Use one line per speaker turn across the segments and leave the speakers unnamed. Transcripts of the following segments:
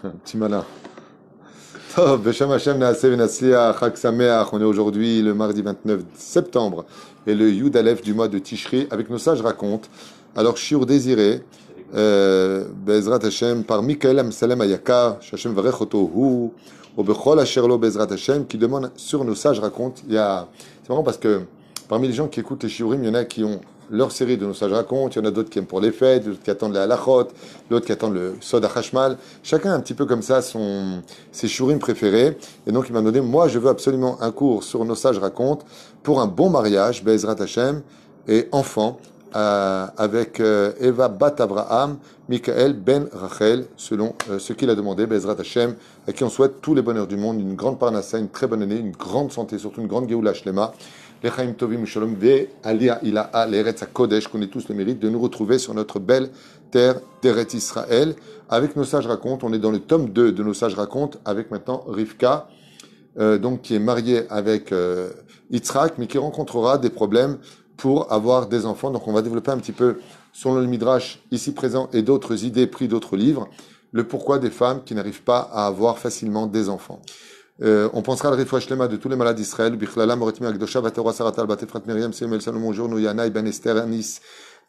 Petit malin. Oh, on est aujourd'hui le mardi 29 septembre et le Yud Aleph du mois de Tishri avec nos sages racontent. Alors, Shiur désiré, euh, Bezrat Hashem, par Mikael Amsalem Ayaka, shashem Varechoto Hu, Obechol Asherlo Bezrat Hashem, qui demande sur nos sages racontent. C'est marrant parce que parmi les gens qui écoutent les Shiurim, il y en a qui ont leur série de nos sages racontent. Il y en a d'autres qui aiment pour les fêtes, d'autres qui attendent la halachot, d'autres qui attendent le soda khashmal, Chacun un petit peu comme ça son, ses chourines préférés. Et donc, il m'a donné, moi, je veux absolument un cours sur nos sages racontes pour un bon mariage, Bezrat Hashem, et enfant, euh, avec euh, Eva Bat Abraham, Michael Ben Rachel, selon euh, ce qu'il a demandé, Bezrat Hashem, à qui on souhaite tous les bonheurs du monde, une grande parnassa, une très bonne année, une grande santé, surtout une grande Géoula Shlema les Chaim Tovim Shalom Alia Ilaha Kodesh, qu'on ait tous le mérite de nous retrouver sur notre belle terre d'Eretz Israël. Avec nos sages racontes, on est dans le tome 2 de nos sages racontes, avec maintenant Rivka, euh, donc qui est mariée avec euh, Yitzhak, mais qui rencontrera des problèmes pour avoir des enfants. Donc on va développer un petit peu, sur le Midrash ici présent et d'autres idées pris d'autres livres, le pourquoi des femmes qui n'arrivent pas à avoir facilement des enfants. Euh, on pensera à la Shlema de tous les malades d'Israël, Bichlala, Moretim, Agdosha, Vatora, Saratal, Batefrat, Myriam, Siemel, Salomon, Jour, yanaï Ben Esther, Anis,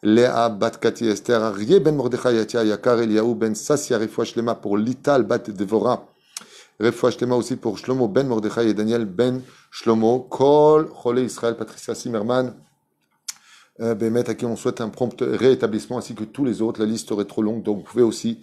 Léa, Bat Kati, Esther, Arié, Ben Mordechai, Yatia, Yakar, Eliaou, Ben Sassia, Shlema pour Lital, Bat Devora, Shlema aussi pour Shlomo, Ben Mordechai et Daniel, Ben Shlomo, Kol, Cholé Israël, Patricia euh, Bémet, à qui on souhaite un prompt réétablissement, ainsi que tous les autres. La liste serait trop longue, donc vous pouvez aussi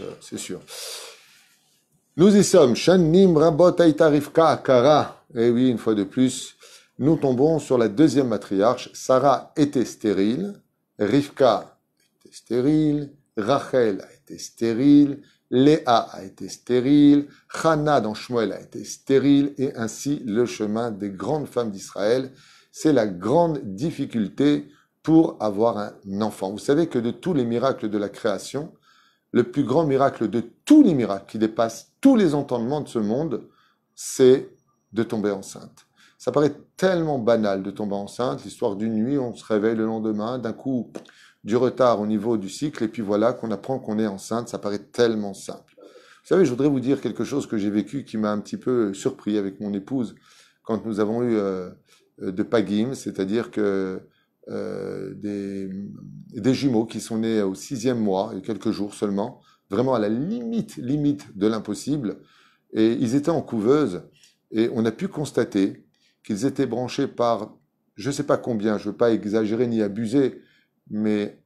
donc euh, c'est sûr. Nous y sommes. Shannim Rabot Rivka, Kara. Et eh oui, une fois de plus, nous tombons sur la deuxième matriarche. Sarah était stérile. Rivka était stérile. Rachel a été stérile. Léa a été stérile. Hannah dans Shmuel a été stérile. Et ainsi, le chemin des grandes femmes d'Israël, c'est la grande difficulté pour avoir un enfant. Vous savez que de tous les miracles de la création, le plus grand miracle de tous les miracles qui dépasse tous les entendements de ce monde, c'est de tomber enceinte. Ça paraît tellement banal de tomber enceinte, l'histoire d'une nuit, on se réveille le lendemain, d'un coup, du retard au niveau du cycle, et puis voilà qu'on apprend qu'on est enceinte, ça paraît tellement simple. Vous savez, je voudrais vous dire quelque chose que j'ai vécu qui m'a un petit peu surpris avec mon épouse quand nous avons eu euh, euh, de Pagim, c'est-à-dire que euh, des, des, jumeaux qui sont nés au sixième mois et quelques jours seulement, vraiment à la limite, limite de l'impossible. Et ils étaient en couveuse et on a pu constater qu'ils étaient branchés par, je ne sais pas combien, je ne veux pas exagérer ni abuser, mais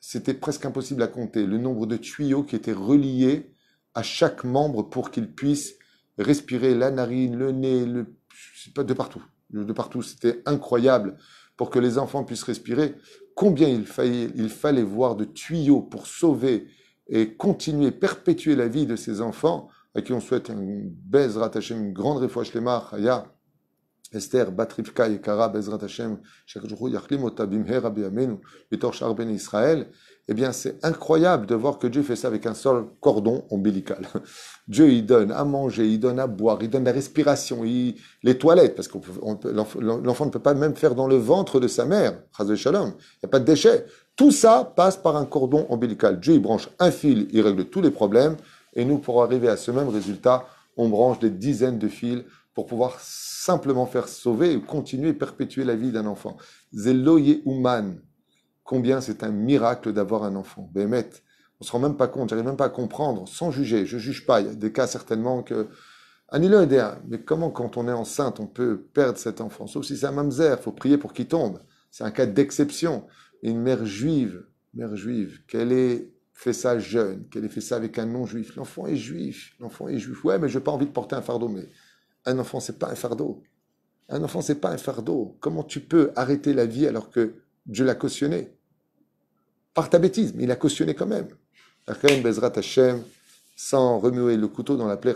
c'était presque impossible à compter, le nombre de tuyaux qui étaient reliés à chaque membre pour qu'ils puissent respirer la narine, le nez, le, de partout. De partout, c'était incroyable pour que les enfants puissent respirer, combien il, fallait voir de tuyaux pour sauver et continuer, perpétuer la vie de ces enfants à qui on souhaite une baise rattaché, une grande réfouache les Haya, Esther, Hashem, Yachlim, ben eh bien, c'est incroyable de voir que Dieu fait ça avec un seul cordon ombilical. Dieu, il donne à manger, il donne à boire, il donne la respiration, les toilettes, parce que l'enfant ne peut pas même faire dans le ventre de sa mère. Shalom. Il n'y a pas de déchets. Tout ça passe par un cordon ombilical. Dieu, il branche un fil, il règle tous les problèmes. Et nous, pour arriver à ce même résultat, on branche des dizaines de fils pour pouvoir simplement faire sauver ou continuer et perpétuer la vie d'un enfant. Zelo Uman, combien c'est un miracle d'avoir un enfant. Bémet, on ne se rend même pas compte, n'arrive même pas à comprendre, sans juger, je ne juge pas. Il y a des cas certainement que. et mais comment quand on est enceinte, on peut perdre cet enfant Sauf si c'est un mamzer, faut prier pour qu'il tombe. C'est un cas d'exception. Une mère juive, mère juive, qu'elle ait fait ça jeune, qu'elle ait fait ça avec un non-juif. L'enfant est juif, l'enfant est juif. Ouais, mais je n'ai pas envie de porter un fardeau, mais un enfant, c'est pas un fardeau. Un enfant, c'est pas un fardeau. Comment tu peux arrêter la vie alors que Dieu l'a cautionné Par ta bêtise, mais il a cautionné quand même. baisera ta Hashem, sans remuer le couteau dans la plaie,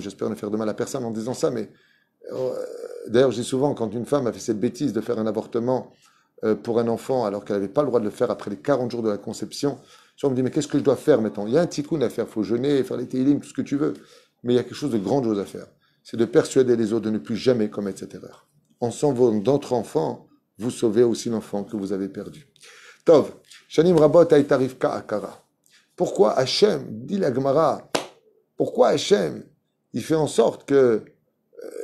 j'espère ne faire de mal à personne en disant ça, mais euh, d'ailleurs, je dis souvent, quand une femme a fait cette bêtise de faire un avortement euh, pour un enfant alors qu'elle n'avait pas le droit de le faire après les 40 jours de la conception, on me dit, mais qu'est-ce que je dois faire maintenant Il y a un tikkun à faire, il faut jeûner, faire les télim, tout ce que tu veux, mais il y a quelque chose de grandiose à faire c'est de persuader les autres de ne plus jamais commettre cette erreur. En sauvant d'autres enfants, vous sauvez aussi l'enfant que vous avez perdu. Tov, Shanim Rabot Ka Akara. Pourquoi Hachem, dit la Gemara, pourquoi Hachem, il fait en sorte que euh,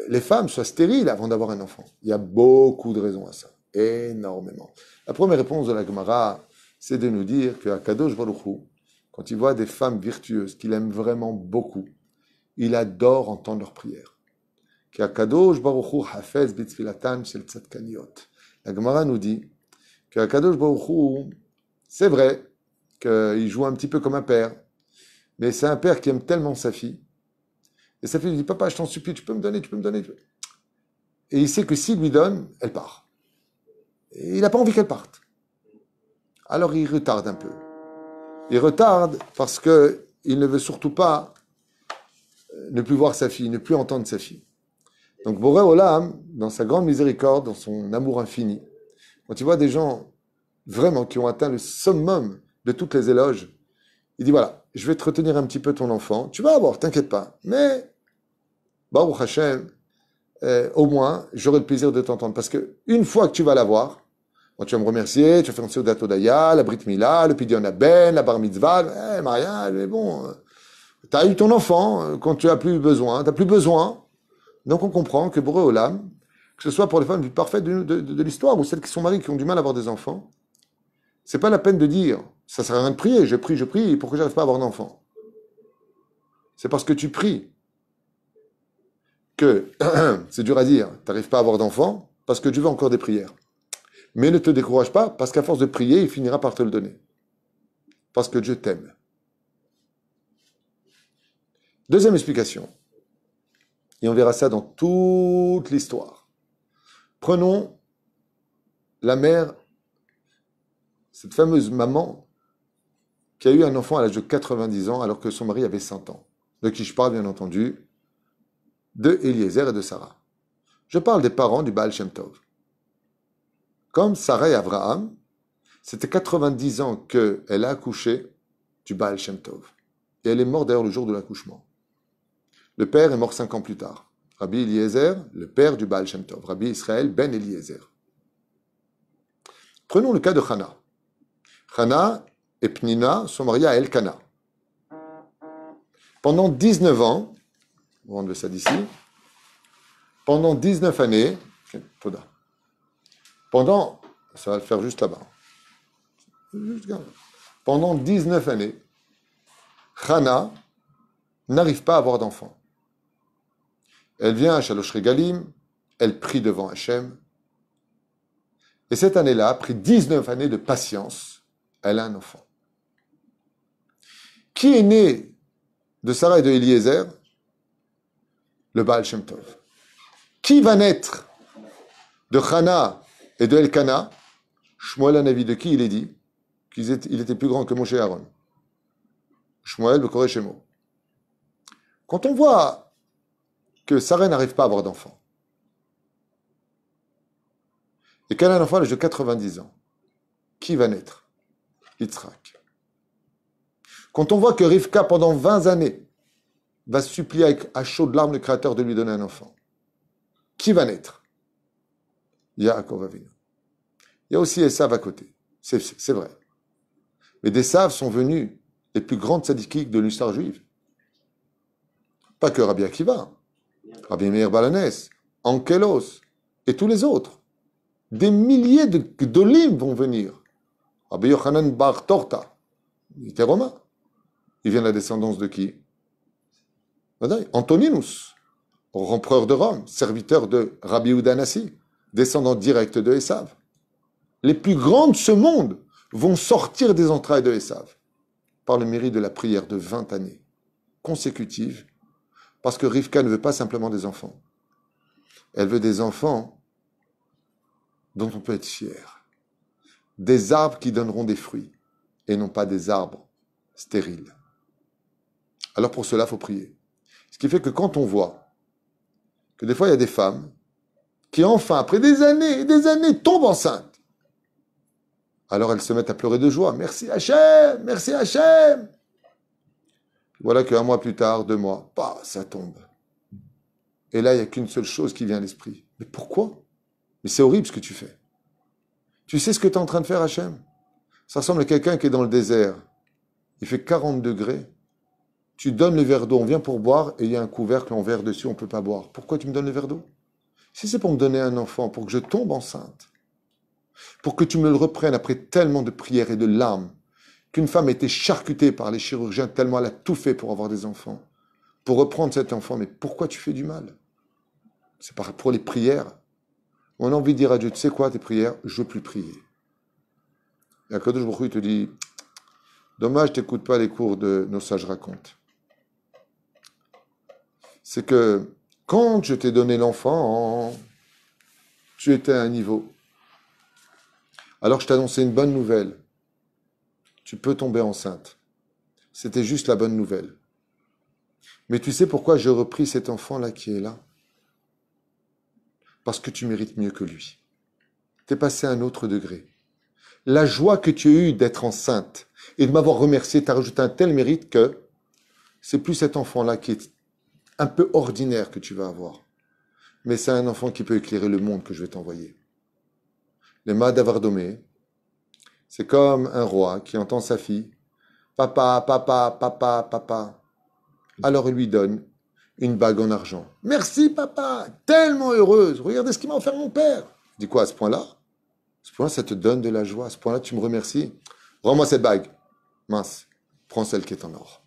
les femmes soient stériles avant d'avoir un enfant Il y a beaucoup de raisons à ça, énormément. La première réponse de la Gemara, c'est de nous dire que Akadosh Baruch quand il voit des femmes virtueuses qu'il aime vraiment beaucoup, il adore entendre leurs prières. La Gemara nous dit que c'est vrai qu'il joue un petit peu comme un père, mais c'est un père qui aime tellement sa fille. Et sa fille lui dit Papa, je t'en supplie, tu peux me donner, tu peux me donner. Et il sait que s'il lui donne, elle part. Et il n'a pas envie qu'elle parte. Alors il retarde un peu. Il retarde parce qu'il ne veut surtout pas ne plus voir sa fille, ne plus entendre sa fille. Donc Boré Olam, dans sa grande miséricorde, dans son amour infini, quand tu vois des gens vraiment qui ont atteint le summum de toutes les éloges, il dit voilà, je vais te retenir un petit peu ton enfant, tu vas avoir, t'inquiète pas, mais Baruch Hashem, euh, au moins, j'aurai le plaisir de t'entendre. Parce que une fois que tu vas l'avoir, tu vas me remercier, tu vas faire un d'Ato la Brit Mila, le Pidion Aben, la Bar Mitzvah, eh, mariage, mais bon, hein tu as eu ton enfant euh, quand tu as plus besoin, tu plus besoin. Donc on comprend que au Olam, que ce soit pour les femmes les plus parfaites de, l'histoire ou celles qui sont mariées qui ont du mal à avoir des enfants, c'est pas la peine de dire ça sert à rien de prier, je prie, je prie, pourquoi j'arrive pas à avoir d'enfant C'est parce que tu pries que c'est dur à dire, tu n'arrives pas à avoir d'enfant parce que tu veux encore des prières. Mais ne te décourage pas parce qu'à force de prier, il finira par te le donner. Parce que Dieu t'aime. Deuxième explication, et on verra ça dans toute l'histoire. Prenons la mère, cette fameuse maman qui a eu un enfant à l'âge de 90 ans alors que son mari avait 100 ans, de qui je parle bien entendu, de Eliezer et de Sarah. Je parle des parents du Baal Shem Tov. Comme Sarah et Abraham, c'était 90 ans qu'elle a accouché du Baal Shem Tov. Et elle est morte d'ailleurs le jour de l'accouchement. Le père est mort cinq ans plus tard. Rabbi Eliezer, le père du Baal Shem Tov. Rabbi Israël ben Eliezer. Prenons le cas de Hana. Hana et Pnina sont mariés à Elkana. Pendant 19 ans, on va le ça d'ici, pendant 19 années, pendant, ça va le faire juste là-bas, pendant 19 années, Hana n'arrive pas à avoir d'enfant. Elle vient à Shalosh elle prie devant Hachem. Et cette année-là, après 19 années de patience, elle a un enfant. Qui est né de Sarah et de Eliezer Le Baal Shem Tov. Qui va naître de Hana et de Elkana Shmuel avis de qui il est dit qu'il était plus grand que Moshe Aaron. Shmuel, le Quand on voit que Sarah n'arrive pas à avoir d'enfant. Et qu'elle a un enfant à l'âge de 90 ans. Qui va naître Yitzhak. Quand on voit que Rivka, pendant 20 années, va supplier avec à de larmes le Créateur de lui donner un enfant, qui va naître Yaakov Avinu. Il y a aussi Esav à côté. C'est vrai. Mais des Saves sont venus les plus grandes sadikiques de l'histoire juive. Pas que Rabbi Akiva. Hein. Rabbi Meir Balanes, Ankelos et tous les autres. Des milliers de vont venir. Rabbi Yochanan Bar Torta, il était romain. Il vient de la descendance de qui Antoninus, empereur de Rome, serviteur de Rabbi Udanasi, descendant direct de Esav. Les plus grands de ce monde vont sortir des entrailles de Esav par le mérite de la prière de 20 années consécutives parce que Rivka ne veut pas simplement des enfants. Elle veut des enfants dont on peut être fier. Des arbres qui donneront des fruits et non pas des arbres stériles. Alors pour cela, il faut prier. Ce qui fait que quand on voit que des fois il y a des femmes qui enfin, après des années et des années, tombent enceintes, alors elles se mettent à pleurer de joie. Merci Hachem, merci Hachem. Voilà qu'un mois plus tard, deux mois, bah, ça tombe. Et là, il n'y a qu'une seule chose qui vient à l'esprit. Mais pourquoi Mais c'est horrible ce que tu fais. Tu sais ce que tu es en train de faire, Hachem Ça ressemble à quelqu'un qui est dans le désert. Il fait 40 degrés. Tu donnes le verre d'eau, on vient pour boire et il y a un couvercle en verre dessus, on ne peut pas boire. Pourquoi tu me donnes le verre d'eau Si c'est pour me donner un enfant, pour que je tombe enceinte, pour que tu me le reprennes après tellement de prières et de larmes, qu'une femme était charcutée par les chirurgiens tellement elle a tout fait pour avoir des enfants, pour reprendre cet enfant. Mais pourquoi tu fais du mal C'est pour les prières. On a envie de dire à Dieu, tu sais quoi, tes prières, je veux plus prier. Et à Kadosh Baruch il te dit, dommage, t'écoute pas les cours de nos sages racontes. C'est que quand je t'ai donné l'enfant, tu étais à un niveau. Alors je t'annonçais une bonne nouvelle tu peux tomber enceinte. C'était juste la bonne nouvelle. Mais tu sais pourquoi j'ai repris cet enfant-là qui est là Parce que tu mérites mieux que lui. tu es passé à un autre degré. La joie que tu as eue d'être enceinte et de m'avoir remercié t'a rajouté un tel mérite que c'est plus cet enfant-là qui est un peu ordinaire que tu vas avoir. Mais c'est un enfant qui peut éclairer le monde que je vais t'envoyer. Les mains d'avardomé, c'est comme un roi qui entend sa fille Papa, papa, papa, papa. Alors il lui donne une bague en argent. Merci, papa, tellement heureuse. Regardez ce qu'il m'a offert mon père. Dis quoi à ce point-là ce point-là, ça te donne de la joie. À ce point-là, tu me remercies. Rends-moi cette bague. Mince, prends celle qui est en or.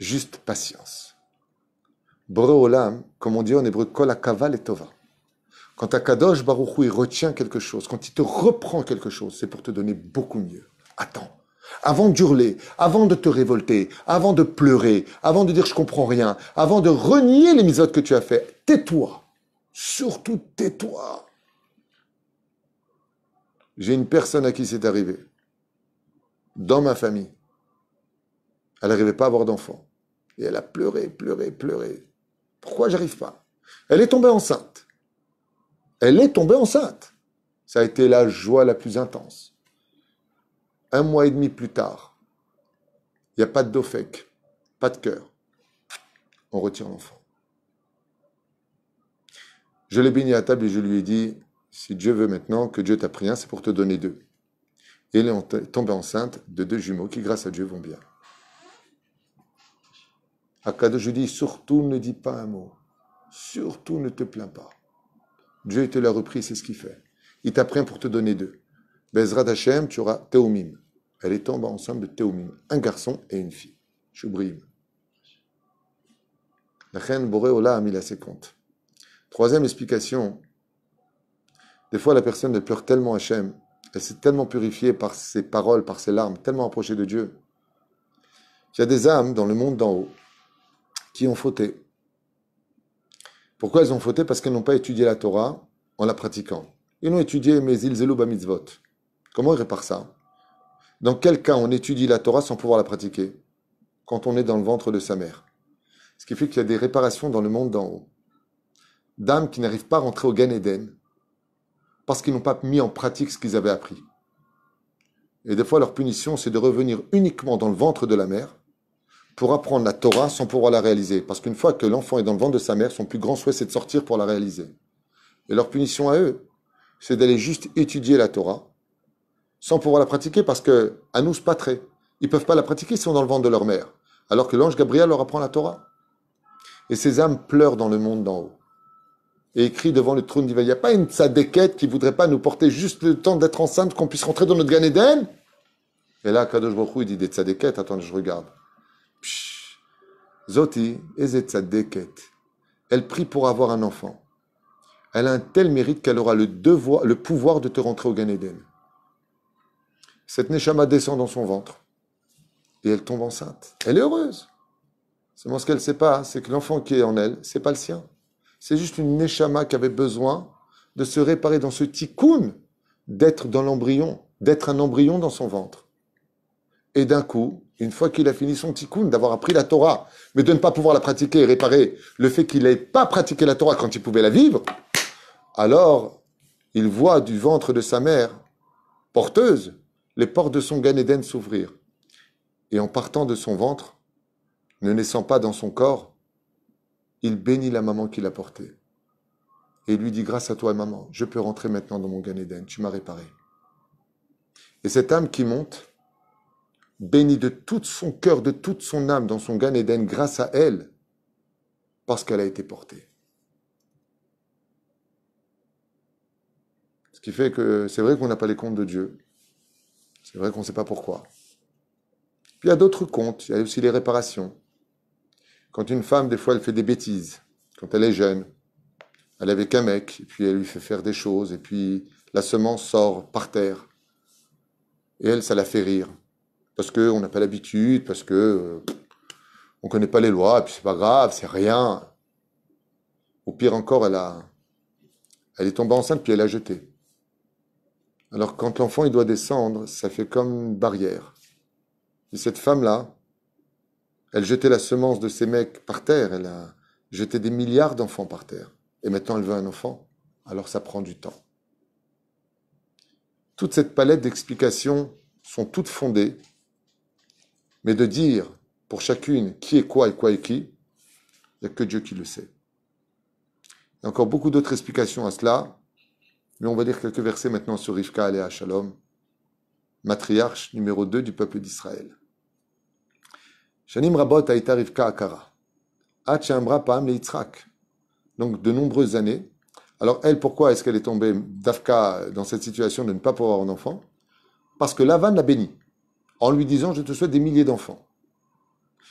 Juste patience. Bro olam, comme on dit en hébreu, kol et tova. Quand Akadosh Baruch il retient quelque chose, quand il te reprend quelque chose, c'est pour te donner beaucoup mieux. Attends. Avant d'hurler, avant de te révolter, avant de pleurer, avant de dire je comprends rien, avant de renier les misotes que tu as fait, tais-toi. Surtout tais-toi. J'ai une personne à qui c'est arrivé. Dans ma famille. Elle n'arrivait pas à avoir d'enfant. Et elle a pleuré, pleuré, pleuré. Pourquoi j'arrive pas Elle est tombée enceinte. Elle est tombée enceinte. Ça a été la joie la plus intense. Un mois et demi plus tard, il n'y a pas de dofec, pas de cœur. On retire l'enfant. Je l'ai béni à table et je lui ai dit, si Dieu veut maintenant que Dieu t'a pris un, c'est pour te donner deux. Et elle est tombée enceinte de deux jumeaux qui, grâce à Dieu, vont bien. Akado, je dis, surtout ne dis pas un mot. Surtout ne te plains pas. Dieu te l'a repris, c'est ce qu'il fait. Il t'apprend pour te donner deux. Bezrat tu auras Théomim. Elle est tombée ensemble de Théomim, un garçon et une fille. Shubrim. La reine Boréola a mis la ses Troisième explication. Des fois, la personne, elle pleure tellement Hachem. Elle s'est tellement purifiée par ses paroles, par ses larmes, tellement approchée de Dieu. Il y a des âmes dans le monde d'en haut qui ont fauté, pourquoi elles ont fauté Parce qu'elles n'ont pas étudié la Torah en la pratiquant. Ils n'ont étudié mais ils à mitzvot. Comment ils réparent ça Dans quel cas on étudie la Torah sans pouvoir la pratiquer Quand on est dans le ventre de sa mère. Ce qui fait qu'il y a des réparations dans le monde d'en haut. Dames qui n'arrivent pas à rentrer au Gan Eden parce qu'ils n'ont pas mis en pratique ce qu'ils avaient appris. Et des fois, leur punition, c'est de revenir uniquement dans le ventre de la mère pour apprendre la Torah sans pouvoir la réaliser. Parce qu'une fois que l'enfant est dans le ventre de sa mère, son plus grand souhait, c'est de sortir pour la réaliser. Et leur punition à eux, c'est d'aller juste étudier la Torah sans pouvoir la pratiquer parce que, à nous, pas très. ils peuvent pas la pratiquer, ils sont dans le ventre de leur mère. Alors que l'ange Gabriel leur apprend la Torah. Et ces âmes pleurent dans le monde d'en haut. Et écrit devant le trône divin. Il n'y a pas une tzadékette qui voudrait pas nous porter juste le temps d'être enceinte, qu'on puisse rentrer dans notre Gan Eden. Et là, Kadosh Baruch Hu, il dit des tzadékettes. Attends, je regarde. Zoti Elle prie pour avoir un enfant. Elle a un tel mérite qu'elle aura le devoir, le pouvoir de te rentrer au Gan Eden. Cette Neshama descend dans son ventre et elle tombe enceinte. Elle est heureuse. Seulement ce qu'elle ne sait pas, c'est que l'enfant qui est en elle, c'est pas le sien. C'est juste une Neshama qui avait besoin de se réparer dans ce tikkun, d'être dans l'embryon, d'être un embryon dans son ventre. Et d'un coup, une fois qu'il a fini son tikkun, d'avoir appris la Torah, mais de ne pas pouvoir la pratiquer et réparer le fait qu'il n'ait pas pratiqué la Torah quand il pouvait la vivre, alors il voit du ventre de sa mère, porteuse, les portes de son Gan Eden s'ouvrir. Et en partant de son ventre, ne naissant pas dans son corps, il bénit la maman qui l'a porté. Et lui dit, grâce à toi, maman, je peux rentrer maintenant dans mon Gan Eden, tu m'as réparé. Et cette âme qui monte, bénie de tout son cœur, de toute son âme dans son Gan Eden grâce à elle, parce qu'elle a été portée. Ce qui fait que c'est vrai qu'on n'a pas les comptes de Dieu. C'est vrai qu'on ne sait pas pourquoi. Puis il y a d'autres comptes, il y a aussi les réparations. Quand une femme, des fois, elle fait des bêtises, quand elle est jeune, elle est avec un mec, et puis elle lui fait faire des choses, et puis la semence sort par terre. Et elle, ça la fait rire parce qu'on n'a pas l'habitude, parce que ne euh, on connaît pas les lois, et puis c'est pas grave, c'est rien. Au pire encore, elle a, elle est tombée enceinte puis elle a jeté. Alors quand l'enfant il doit descendre, ça fait comme une barrière. Et cette femme-là, elle jetait la semence de ses mecs par terre, elle a jeté des milliards d'enfants par terre. Et maintenant elle veut un enfant. Alors ça prend du temps. Toute cette palette d'explications sont toutes fondées mais de dire pour chacune qui est quoi et quoi est qui, il n'y a que Dieu qui le sait. Il y a encore beaucoup d'autres explications à cela, mais on va lire quelques versets maintenant sur Rivka Aléa Shalom, matriarche numéro 2 du peuple d'Israël. Shanim Rabot Donc de nombreuses années. Alors elle, pourquoi est-ce qu'elle est tombée d'Afka dans cette situation de ne pas pouvoir avoir un enfant Parce que Lavan l'a béni en lui disant Je te souhaite des milliers d'enfants.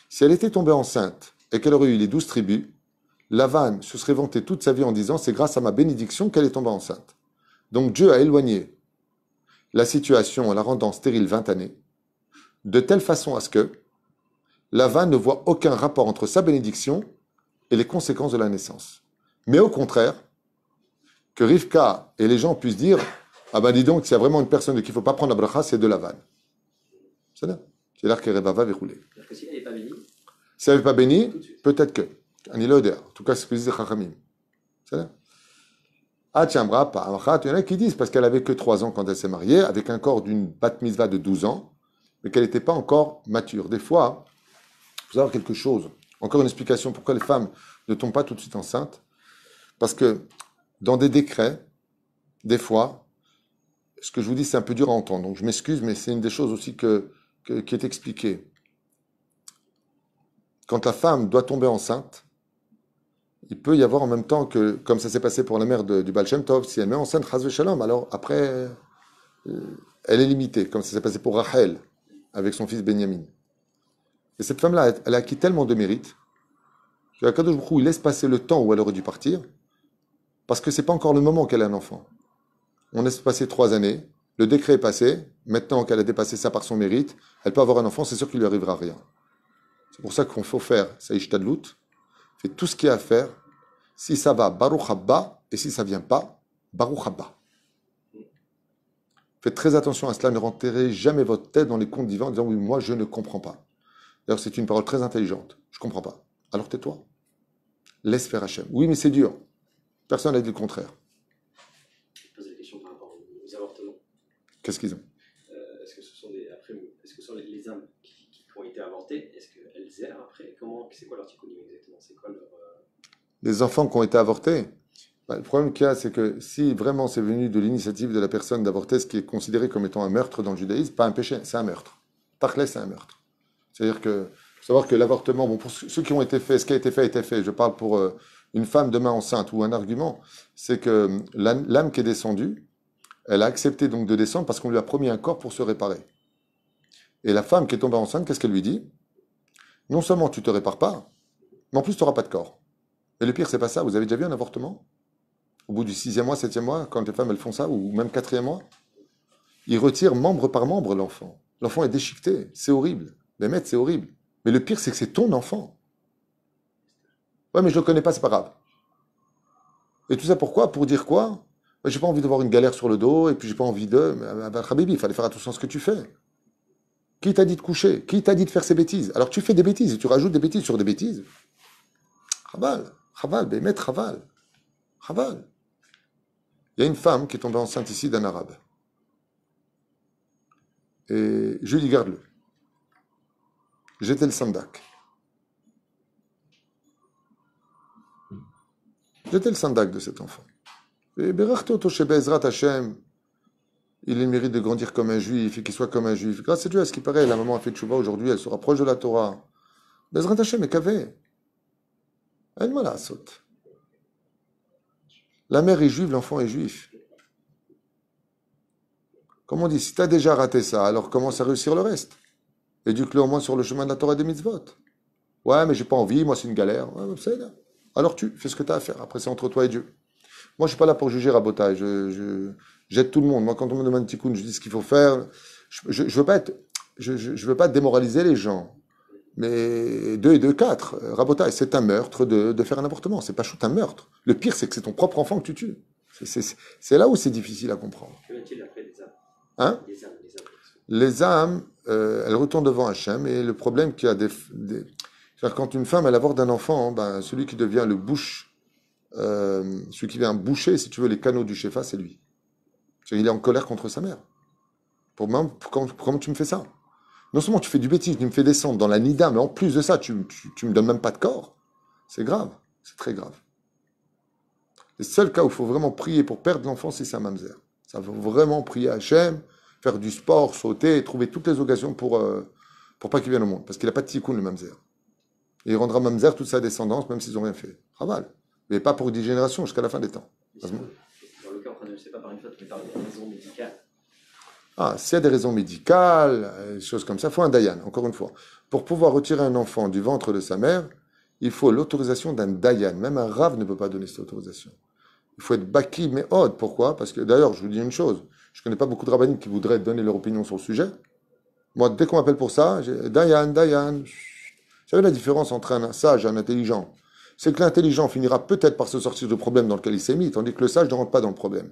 Si elle était tombée enceinte et qu'elle aurait eu les douze tribus, Lavan se serait vanté toute sa vie en disant C'est grâce à ma bénédiction qu'elle est tombée enceinte. Donc Dieu a éloigné la situation en la rendant stérile 20 années, de telle façon à ce que Lavan ne voit aucun rapport entre sa bénédiction et les conséquences de la naissance. Mais au contraire, que Rivka et les gens puissent dire Ah ben dis donc, s'il y a vraiment une personne de qui il ne faut pas prendre la bracha, c'est de Lavan cest à que si elle n'est pas béni si elle n'est pas béni, peut-être que. En tout cas, c'est ce que disent Chachamim. cest là. ah tiens, il y en a qui disent, parce qu'elle avait que 3 ans quand elle s'est mariée, avec un corps d'une bat de 12 ans, mais qu'elle n'était pas encore mature. Des fois, il faut savoir quelque chose, encore une explication pourquoi les femmes ne tombent pas tout de suite enceintes, parce que dans des décrets, des fois, ce que je vous dis, c'est un peu dur à entendre, donc je m'excuse, mais c'est une des choses aussi que qui est expliqué. Quand la femme doit tomber enceinte, il peut y avoir en même temps que, comme ça s'est passé pour la mère du Baal Shem Tov, si elle met enceinte Chazve Shalom, alors après, euh, elle est limitée, comme ça s'est passé pour Rachel avec son fils Benjamin. Et cette femme-là, elle a acquis tellement de mérite que Kadosh il laisse passer le temps où elle aurait dû partir, parce que c'est pas encore le moment qu'elle a un enfant. On laisse passer trois années, le décret est passé. Maintenant qu'elle a dépassé ça par son mérite, elle peut avoir un enfant, c'est sûr qu'il lui arrivera rien. C'est pour ça qu'on faut faire tadlout, Fait tout ce qu'il y a à faire. Si ça va, Baruch Habba. Et si ça vient pas, Baruch Habba. Faites très attention à cela. Ne rentrez jamais votre tête dans les comptes divins en disant Oui, moi, je ne comprends pas. D'ailleurs, c'est une parole très intelligente. Je ne comprends pas. Alors tais-toi. Laisse faire Hachem. Oui, mais c'est dur. Personne n'a dit le contraire. Qu'est-ce qu'ils ont euh, Est-ce que ce sont les, âmes qui, ont été avortées Est-ce qu'elles errent après Comment C'est quoi leur exactement C'est euh, enfants qui ont été avortés. Bah, le problème qu'il y a, c'est que si vraiment c'est venu de l'initiative de la personne d'avorter, ce qui est considéré comme étant un meurtre dans le judaïsme, pas un péché, c'est un meurtre. Tarkley, c'est un meurtre. C'est-à-dire que savoir que l'avortement, bon, pour ceux qui ont été faits, ce qui a été fait a été fait. Je parle pour euh, une femme demain enceinte ou un argument, c'est que l'âme qui est descendue, elle a accepté donc de descendre parce qu'on lui a promis un corps pour se réparer. Et la femme qui est tombée enceinte, qu'est-ce qu'elle lui dit Non seulement tu te répares pas, mais en plus tu n'auras pas de corps. Et le pire, c'est pas ça. Vous avez déjà vu un avortement Au bout du sixième mois, septième mois, quand les femmes elles font ça, ou même quatrième mois, ils retirent membre par membre l'enfant. L'enfant est déchiqueté, c'est horrible. Les maîtres, c'est horrible. Mais le pire, c'est que c'est ton enfant. Ouais, mais je ne le connais pas, c'est pas grave. Et tout ça pourquoi Pour dire quoi bah, j'ai pas envie d'avoir une galère sur le dos, et puis j'ai pas envie de. Ah, bah, Habibi, il fallait faire attention à ce que tu fais. Qui t'a dit de coucher Qui t'a dit de faire ces bêtises Alors tu fais des bêtises et tu rajoutes des bêtises sur des bêtises. Chaval, chaval, bémet, chaval, chaval. Il y a une femme qui est tombée enceinte ici d'un arabe. Et je lui dis, garde-le. J'étais le sandak. J'étais le sandak de cet enfant. Et Bezrat Hashem, il mérite de grandir comme un juif et qu'il soit comme un juif. Grâce à Dieu, à ce qui paraît, la maman a fait chouba aujourd'hui, elle se rapproche de la Torah. Bezrat Hashem est cavé. Elle m'a la saute. La mère est juive, l'enfant est juif. Comme on dit, si tu as déjà raté ça, alors commence à réussir le reste. Éduque-le au moins sur le chemin de la Torah et des mitzvot. Ouais, mais j'ai pas envie, moi c'est une galère. alors tu fais ce que tu as à faire. Après, c'est entre toi et Dieu. Moi, je suis pas là pour juger Rabotage. Je, j'aide tout le monde. Moi, quand on me demande Tikkun, je dis ce qu'il faut faire. Je, ne veux pas être, je, veux pas démoraliser les gens. Mais deux et deux, quatre. Euh, Rabotai, c'est un meurtre de, de faire un avortement. C'est pas juste un meurtre. Le pire, c'est que c'est ton propre enfant que tu tues. C'est, là où c'est difficile à comprendre. Que après les âmes Hein Les âmes, euh, elles retournent devant Hachem. Et le problème qu'il y a des. quand une femme, elle avorte d'un enfant, ben, celui qui devient le bouche euh, celui qui vient boucher, si tu veux, les canaux du Shefa, c'est lui. Il est en colère contre sa mère. Pour moi, comment, tu me fais ça Non seulement tu fais du bêtise, tu me fais descendre dans la nida, mais en plus de ça, tu, tu, me donnes même pas de corps. C'est grave, c'est très grave. Le seul cas où il faut vraiment prier pour perdre l'enfant, c'est sa mamzer. Ça veut vraiment prier Hachem, faire du sport, sauter, trouver toutes les occasions pour, euh, pour pas qu'il vienne au monde. Parce qu'il n'a pas de tikkun, le mamzer. Et il rendra mamzer toute sa descendance, même s'ils n'ont rien fait. Raval mais pas pour des générations, jusqu'à la fin des temps. Dans le cas, on ne sait pas par une faute, mais par des raisons médicales. Ah, s'il y a des raisons médicales, des euh, choses comme ça, il faut un dayan, encore une fois. Pour pouvoir retirer un enfant du ventre de sa mère, il faut l'autorisation d'un dayan. Même un rave ne peut pas donner cette autorisation. Il faut être baki, mais odd. Pourquoi Parce que, d'ailleurs, je vous dis une chose, je ne connais pas beaucoup de rabbins qui voudraient donner leur opinion sur le sujet. Moi, dès qu'on m'appelle pour ça, j'ai dayan, dayan. Vous savez la différence entre un sage et un intelligent c'est que l'intelligent finira peut-être par se sortir du problème dans lequel il s'est mis, tandis que le sage ne rentre pas dans le problème.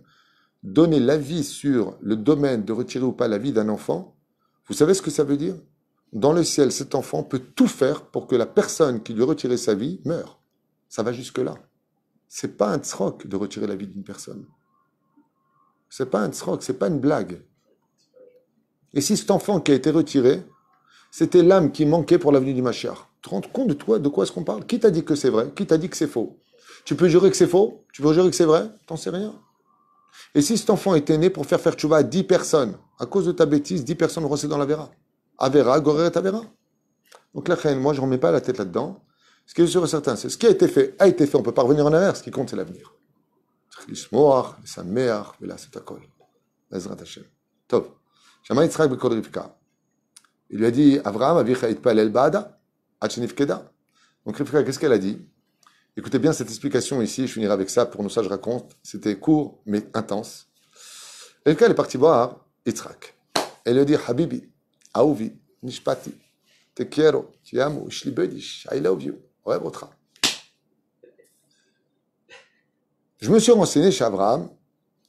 Donner l'avis sur le domaine de retirer ou pas la vie d'un enfant, vous savez ce que ça veut dire Dans le ciel, cet enfant peut tout faire pour que la personne qui lui a retiré sa vie meure. Ça va jusque-là. C'est pas un troc de retirer la vie d'une personne. C'est pas un troc c'est pas une blague. Et si cet enfant qui a été retiré, c'était l'âme qui manquait pour l'avenir du Machar. Tu te rends compte de toi, de quoi est-ce qu'on parle Qui t'a dit que c'est vrai Qui t'a dit que c'est faux Tu peux jurer que c'est faux Tu peux jurer que c'est vrai T'en sais rien. Et si cet enfant était né pour faire faire vas à 10 personnes, à cause de ta bêtise, 10 personnes recettes dans la vera. Avera, Gorer et Avera. Donc là, moi, je ne remets pas la tête là-dedans. Ce qui est sûr et certain, c'est ce qui a été fait, a été fait. On ne peut pas revenir en arrière. Ce qui compte, c'est l'avenir. Top. Il lui a dit Avraham, Avicha et bada, Baada, Keda. Donc Rivka, qu'est-ce qu'elle a dit Écoutez bien cette explication ici, je finirai avec ça pour nous, ça je raconte. C'était court mais intense. Rivka, elle est partie voir Yitzhak. Elle lui a dit Habibi, Aouvi, Nishpati, Te quiero, ti amo, Shlibedish, I love you, Je me suis renseigné chez Abraham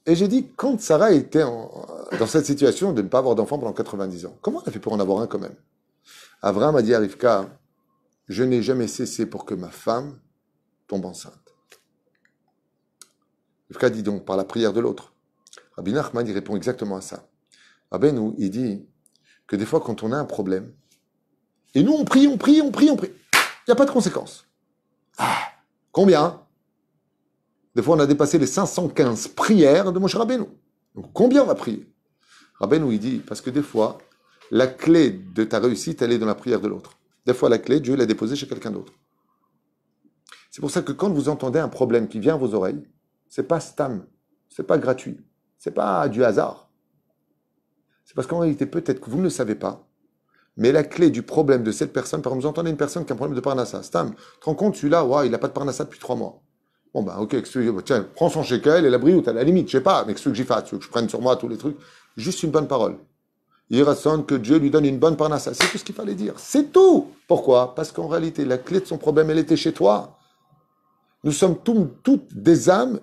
et j'ai dit, quand Sarah était dans cette situation de ne pas avoir d'enfant pendant 90 ans, comment elle a fait pour en avoir un quand même Avraham a dit à Rivka, je n'ai jamais cessé pour que ma femme tombe enceinte. Rivka dit donc, par la prière de l'autre. Rabbi Nachman, il répond exactement à ça. nous il dit que des fois, quand on a un problème, et nous, on prie, on prie, on prie, on prie, il n'y a pas de conséquence. Ah, combien des fois, on a dépassé les 515 prières de Moshe Rabbeinu. Donc, combien on va prier Rabbeinu, il dit, parce que des fois, la clé de ta réussite, elle est dans la prière de l'autre. Des fois, la clé, Dieu l'a déposée chez quelqu'un d'autre. C'est pour ça que quand vous entendez un problème qui vient à vos oreilles, c'est pas stam, c'est pas gratuit, c'est pas du hasard. C'est parce qu'en réalité, peut-être que vous ne le savez pas, mais la clé du problème de cette personne, par exemple, vous entendez une personne qui a un problème de parnassa, stam, tu te rends compte, celui-là, il n'a pas de parnassa depuis trois mois. Bon, ben, ok, bah, tiens, prends son shekel et la brioute, à la limite, je sais pas, mais que ce que j'y fasse, que je prenne sur moi tous les trucs, juste une bonne parole. Il rassonne que Dieu lui donne une bonne parnassa. C'est tout ce qu'il fallait dire. C'est tout. Pourquoi Parce qu'en réalité, la clé de son problème, elle était chez toi. Nous sommes tous, toutes des âmes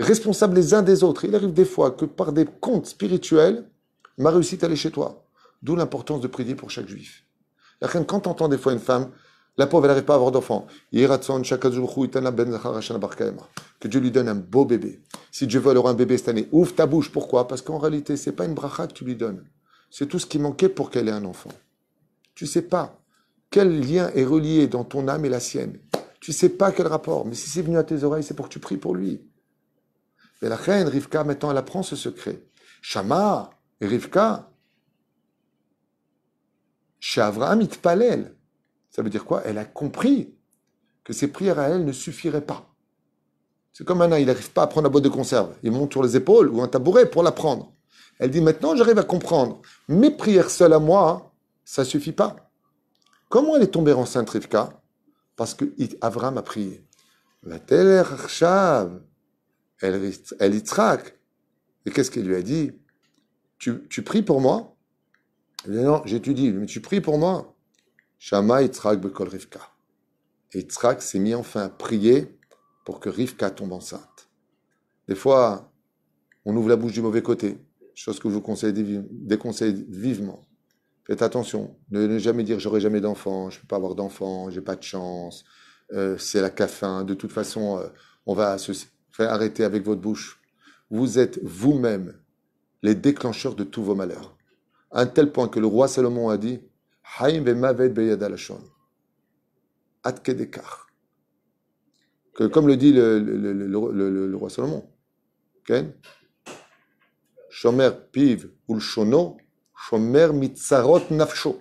responsables les uns des autres. il arrive des fois que par des comptes spirituels, ma réussite, elle est chez toi. D'où l'importance de prier pour chaque juif. Quand tu entends des fois une femme la pauvre, elle n'arrive pas à avoir d'enfant. Ben que Dieu lui donne un beau bébé. Si Dieu veut, elle un bébé cette année. Ouvre ta bouche. Pourquoi Parce qu'en réalité, c'est pas une bracha que tu lui donnes. C'est tout ce qui manquait pour qu'elle ait un enfant. Tu ne sais pas quel lien est relié dans ton âme et la sienne. Tu ne sais pas quel rapport. Mais si c'est venu à tes oreilles, c'est pour que tu pries pour lui. Mais la reine Rivka, maintenant, elle apprend ce secret. Shama, Rivka, chez Avraham, il te ça veut dire quoi Elle a compris que ses prières à elle ne suffiraient pas. C'est comme Anna, il n'arrive pas à prendre la boîte de conserve. Il monte sur les épaules ou un tabouret pour la prendre. Elle dit maintenant, j'arrive à comprendre. Mes prières seules à moi, ça suffit pas. Comment elle est tombée enceinte, Rivka Parce que a prié. La elle, elle y traque. Et qu'est-ce qu'elle lui a dit tu, pries pour moi Elle non, j'étudie. Mais tu pries pour moi Shama Bekol Rivka. Et Yitzhak s'est mis enfin à prier pour que Rivka tombe enceinte. Des fois, on ouvre la bouche du mauvais côté, chose que je vous conseille déconseille vivement. Faites attention, ne, jamais dire j'aurai jamais d'enfant, je ne peux pas avoir d'enfant, j'ai pas de chance, euh, c'est la cafin, de toute façon, euh, on va se faire arrêter avec votre bouche. Vous êtes vous-même les déclencheurs de tous vos malheurs. À un tel point que le roi Salomon a dit que, comme le dit Comme le, dit le roi Salomon. Okay? Shomer piv ulshono, shomer mitzarot nafsho.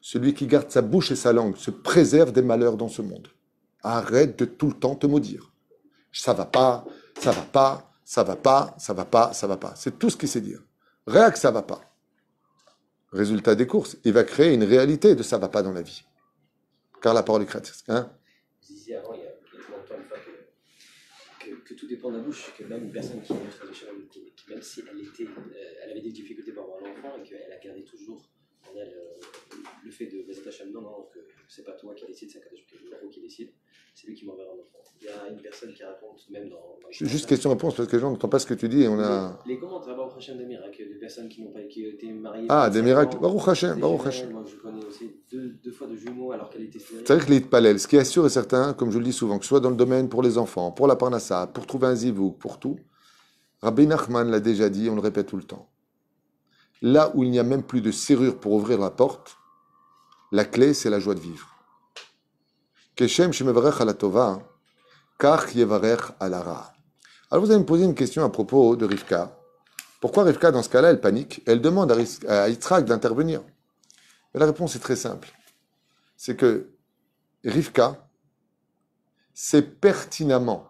Celui qui garde sa bouche et sa langue se préserve des malheurs dans ce monde. Arrête de tout le temps te maudire. Ça va pas, ça va pas, ça va pas, ça va pas, ça va pas. C'est tout ce qu'il sait dire. Rien que ça va pas résultat des courses. Il va créer une réalité de ça va pas dans la vie. Car la parole est créatrice. Hein Vous disiez avant, il y a longtemps, une que, que, tout dépend de la bouche, que même une personne qui, est qui même si elle, était, euh, elle avait des difficultés par rapport à l'enfant et qu'elle a gardé toujours euh, le fait de Bezat non, non, c'est pas toi qui décide, c'est qui décide, c'est lui qui m'enverra mon enfant. Il y a une personne qui raconte, même dans. Juste question-réponse, parce que les gens n'entendent pas ce que tu dis. Et on a... Les commentaires, à Baruch Hachem des miracles, de personnes qui n'ont pas qui été mariées. Ah, des miracles, Baruch Hachem, Moi, je connais aussi deux, deux fois de jumeaux alors qu'elle était C'est vrai que les palel, ce qui est sûr et certain, comme je le dis souvent, que ce soit dans le domaine pour les enfants, pour la parnassa, pour trouver un zivouk, pour tout, Rabbi Nachman l'a déjà dit, on le répète tout le temps. Là où il n'y a même plus de serrure pour ouvrir la porte, la clé, c'est la joie de vivre. Alors vous allez me poser une question à propos de Rivka. Pourquoi Rivka, dans ce cas-là, elle panique Elle demande à Yitzhak d'intervenir. la réponse est très simple. C'est que Rivka sait pertinemment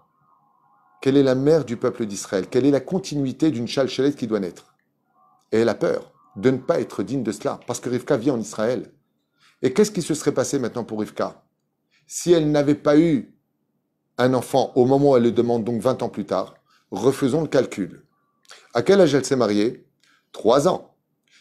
quelle est la mère du peuple d'Israël, quelle est la continuité d'une chalet qui doit naître. Et elle a peur de ne pas être digne de cela, parce que Rivka vit en Israël. Et qu'est-ce qui se serait passé maintenant pour Rivka Si elle n'avait pas eu un enfant au moment où elle le demande, donc 20 ans plus tard, refaisons le calcul. À quel âge elle s'est mariée Trois ans.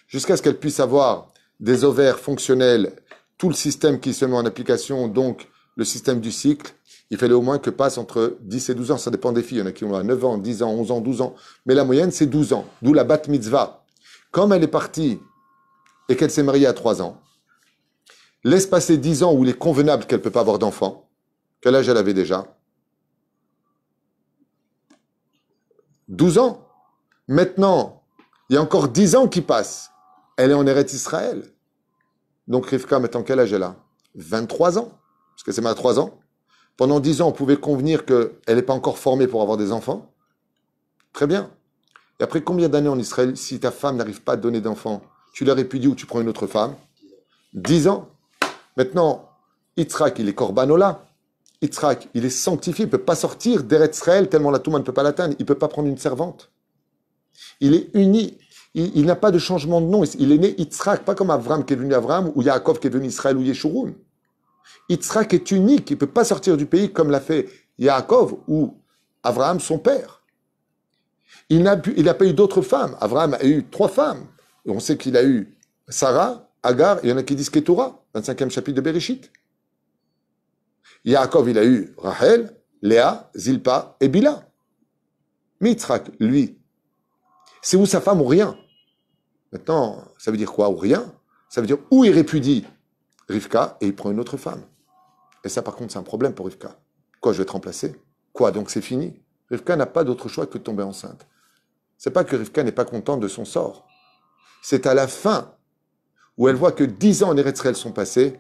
Jusqu'à ce qu'elle puisse avoir des ovaires fonctionnels, tout le système qui se met en application, donc le système du cycle, il fallait au moins que passe entre 10 et 12 ans. Ça dépend des filles. Il y en a qui ont 9 ans, 10 ans, 11 ans, 12 ans. Mais la moyenne, c'est 12 ans. D'où la bat mitzvah. Comme elle est partie et qu'elle s'est mariée à 3 ans, laisse passer 10 ans où il est convenable qu'elle ne peut pas avoir d'enfant. Quel âge elle avait déjà 12 ans. Maintenant, il y a encore 10 ans qui passent. Elle est en Eretz Israël. Donc Rivka, maintenant quel âge elle a 23 ans. Parce que c'est ma 3 ans. Pendant 10 ans, on pouvait convenir qu'elle n'est pas encore formée pour avoir des enfants. Très bien. Et après combien d'années en Israël, si ta femme n'arrive pas à donner d'enfant, tu la répudies ou tu prends une autre femme Dix ans. Maintenant, Yitzhak, il est Korbanola. Yitzhak, il est sanctifié, il ne peut pas sortir d'Eretzraël tellement la Touma ne peut pas l'atteindre. Il ne peut pas prendre une servante. Il est uni. Il, n'a pas de changement de nom. Il est né Yitzhak, pas comme Avram qui est devenu Avram, ou Yaakov qui est devenu Israël, ou Yeshurun. Yitzhak est unique. Il ne peut pas sortir du pays comme l'a fait Yaakov ou Avram, son père. Il n'a pas eu d'autres femmes. Abraham a eu trois femmes. on sait qu'il a eu Sarah, Agar, il y en a qui disent Ketura, 25e chapitre de Bereshit. Yaakov, il a eu Rachel, Léa, Zilpa et Bila. Mitzrak, lui, c'est ou sa femme ou rien. Maintenant, ça veut dire quoi ou rien Ça veut dire où il répudie Rivka et il prend une autre femme. Et ça, par contre, c'est un problème pour Rivka. Quoi, je vais te remplacer Quoi, donc c'est fini Rivka n'a pas d'autre choix que de tomber enceinte. C'est pas que Rivka n'est pas contente de son sort. C'est à la fin où elle voit que dix ans en Eretzrel sont passés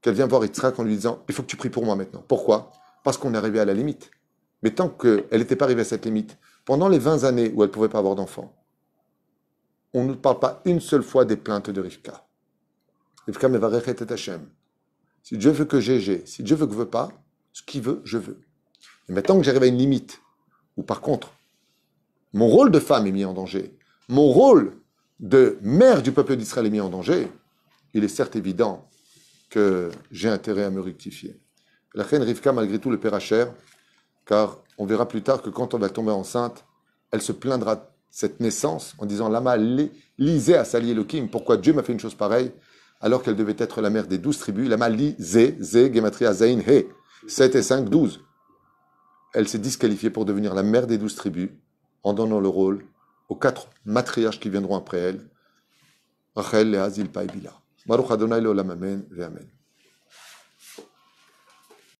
qu'elle vient voir Yitzhak en lui disant Il faut que tu pries pour moi maintenant. Pourquoi Parce qu'on est arrivé à la limite. Mais tant qu'elle n'était pas arrivée à cette limite, pendant les 20 années où elle ne pouvait pas avoir d'enfant, on ne parle pas une seule fois des plaintes de Rivka. Rivka me va et Hachem. Si Dieu veut que j'ai, j'ai. Si Dieu veut que je veux pas, ce qu'il veut, je veux. Mais tant que j'arrive à une limite, ou par contre, mon rôle de femme est mis en danger. Mon rôle de mère du peuple d'Israël est mis en danger. Il est certes évident que j'ai intérêt à me rectifier. La reine Rivka, malgré tout, le père Hacher, car on verra plus tard que quand on va tomber enceinte, elle se plaindra cette naissance en disant Lama lisez à Sali Kim, pourquoi Dieu m'a fait une chose pareille alors qu'elle devait être la mère des douze tribus. Lama lisait, Zé, Gematria, Zain, He, 7 et 5, 12. Elle s'est disqualifiée pour devenir la mère des douze tribus en donnant le rôle aux quatre matriarches qui viendront après elle, Rachel, Léa, Zilpa et Bila. Baruch Adonai, Amen, Amen.